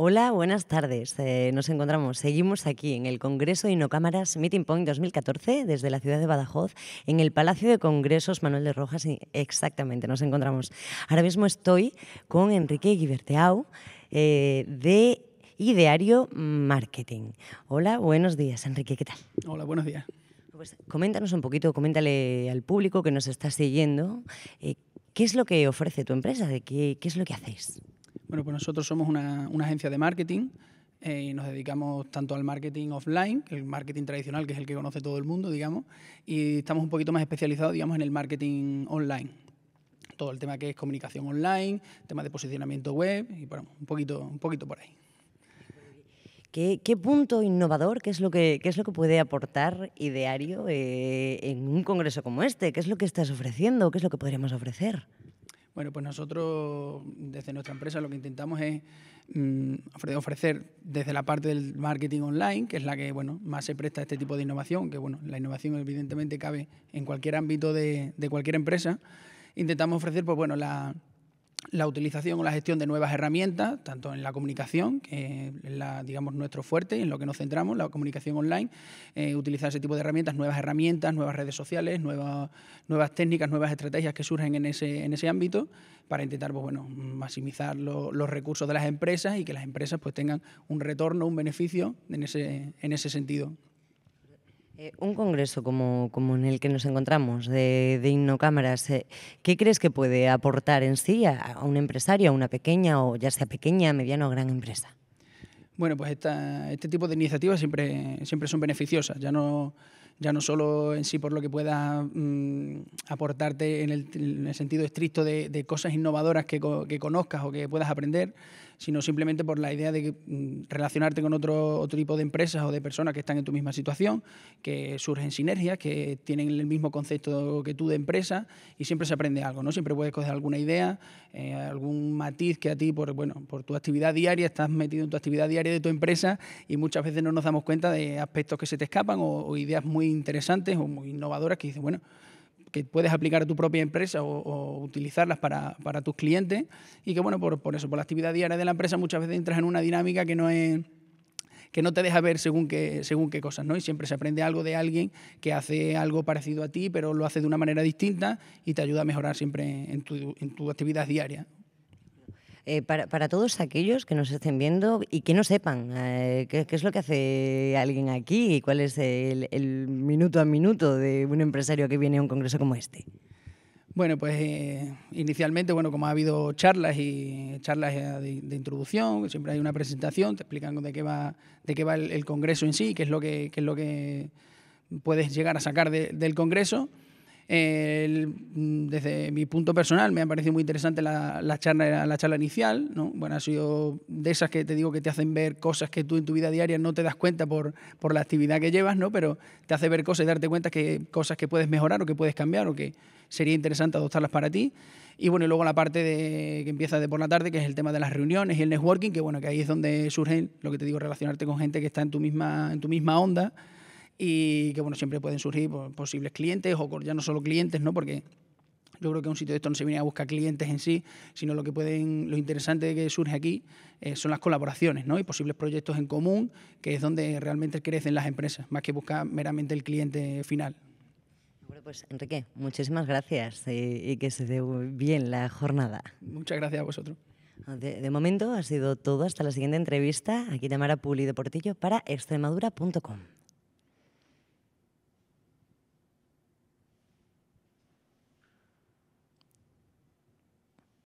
Hola, buenas tardes. Eh, nos encontramos, seguimos aquí en el Congreso de Inocámaras Meeting Point 2014 desde la ciudad de Badajoz, en el Palacio de Congresos Manuel de Rojas. Exactamente, nos encontramos. Ahora mismo estoy con Enrique Guiberteau eh, de Ideario Marketing. Hola, buenos días, Enrique, ¿qué tal? Hola, buenos días. Pues coméntanos un poquito, coméntale al público que nos está siguiendo, eh, ¿qué es lo que ofrece tu empresa? ¿Qué, qué es lo que hacéis? Bueno, pues nosotros somos una, agencia de marketing eh, y nos dedicamos tanto al marketing offline, el marketing tradicional, que es el que conoce todo el mundo, digamos, y estamos un poquito más especializados, digamos, en el marketing online. Todo el tema que es comunicación online, tema de posicionamiento web y bueno, un poquito, un poquito por ahí. ¿Qué, punto innovador, qué es lo que, puede aportar Ideario eh, en un congreso como este? ¿Qué es lo que estás ofreciendo? ¿Qué es lo que podríamos ofrecer? Bueno, pues nosotros desde nuestra empresa lo que intentamos es mm, ofrecer desde la parte del marketing online, que es la que bueno, más se presta a este tipo de innovación, que bueno, la innovación evidentemente cabe en cualquier ámbito de cualquier empresa, intentamos ofrecer pues, bueno, la, la utilización o la gestión de nuevas herramientas, tanto en la comunicación, que es la, digamos, nuestro fuerte, en lo que nos centramos, la comunicación online, eh, utilizar ese tipo de herramientas, nuevas herramientas, nuevas redes sociales, nuevas, nuevas técnicas, nuevas estrategias que surgen en ese, en ese ámbito, para intentar pues, bueno, maximizar los recursos de las empresas y que las empresas pues, tengan un retorno, un beneficio en ese sentido. Eh, un congreso como, en el que nos encontramos de, de Innocámaras, eh, ¿qué crees que puede aportar en sí a, un empresario, a una pequeña o ya sea pequeña, mediana o gran empresa? Bueno, pues este tipo de iniciativas siempre, siempre son beneficiosas. Ya no, ya no solo en sí por lo que pueda mm, aportarte en el, sentido estricto de, cosas innovadoras que, conozcas o que puedas aprender, sino simplemente por la idea de mm, relacionarte con otro, tipo de empresas o de personas que están en tu misma situación, que surgen sinergias, que tienen el mismo concepto que tú de empresa y siempre se aprende algo, ¿no? Siempre puedes coger alguna idea, eh, algún matiz que a ti, por, bueno, por tu actividad diaria, estás metido en tu actividad diaria de tu empresa y muchas veces no nos damos cuenta de aspectos que se te escapan o ideas muy interesantes o muy innovadoras que dice bueno, que puedes aplicar a tu propia empresa o, utilizarlas para, tus clientes y que, bueno, por, eso, por la actividad diaria de la empresa muchas veces entras en una dinámica que no es que no te deja ver según qué, según qué cosas, ¿no? Y siempre se aprende algo de alguien que hace algo parecido a ti, pero lo hace de una manera distinta y te ayuda a mejorar siempre en tu, en tu actividad diaria eh, para, para, todos aquellos que nos estén viendo y que no sepan eh, qué, es lo que hace alguien aquí y cuál es el, el, minuto a minuto de un empresario que viene a un congreso como este. Bueno, pues eh, inicialmente, bueno, como ha habido charlas y charlas de, introducción, siempre hay una presentación, te explican de qué va, de qué va el, congreso en sí, qué es lo que, qué es lo que puedes llegar a sacar del congreso. Mm, desde mi punto personal me ha parecido muy interesante la, charla, la charla inicial. Bueno, ha sido de esas que te digo que te hacen ver cosas que tú en tu vida diaria no te das cuenta por, la actividad que llevas, ¿no? pero te hace ver cosas y darte cuenta que cosas que puedes mejorar o que puedes cambiar o que sería interesante adoptarlas para ti. Y bueno, y luego la parte que empieza de por la tarde, que es el tema de las reuniones y el networking, que bueno, que ahí es donde surge lo que te digo, relacionarte con gente que está en misma, en tu misma onda y que bueno, siempre pueden surgir pues, posibles clientes o ya no solo clientes, ¿no? Porque yo creo que un sitio de esto no se viene a buscar clientes en sí, sino lo que pueden, lo interesante que surge aquí eh, son las colaboraciones, ¿no? Y posibles proyectos en común, que es donde realmente crecen las empresas, más que buscar meramente el cliente final. Bueno, pues Enrique, muchísimas gracias eh, y, que se dé bien la jornada. Muchas gracias a vosotros. De, de momento ha sido todo. Hasta la siguiente entrevista. Aquí Tamara Pulido Portillo para extremadura.com.